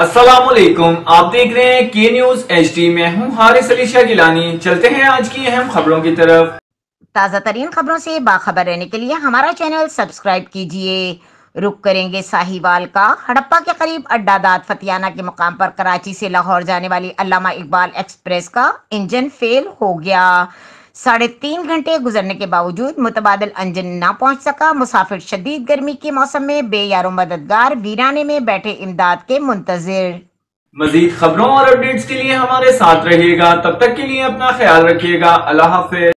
असलम आप देख रहे हैं के न्यूज एच डी में हूँ हारिस अली शाह गिलानी चलते हैं आज की अहम खबरों की तरफ ताज़ा तरीन खबरों से बाखबर रहने के लिए हमारा चैनल सब्सक्राइब कीजिए रुक करेंगे साहिवाल का हड़प्पा के करीब अड्डा दाद फतियाना के मुकाम पर कराची से लाहौर जाने वाली अलामा इकबाल एक्सप्रेस का इंजन फेल हो गया साढ़े तीन घंटे गुजरने के बावजूद मुतबादल अंजन ना पहुंच सका मुसाफिर शदीद गर्मी के मौसम में बेयारो मददगार वीराने में बैठे इमदाद के मुंतजर मजीद खबरों और अपडेट्स के लिए हमारे साथ रहिएगा तब तक के लिए अपना ख्याल रखिएगा अल्लाह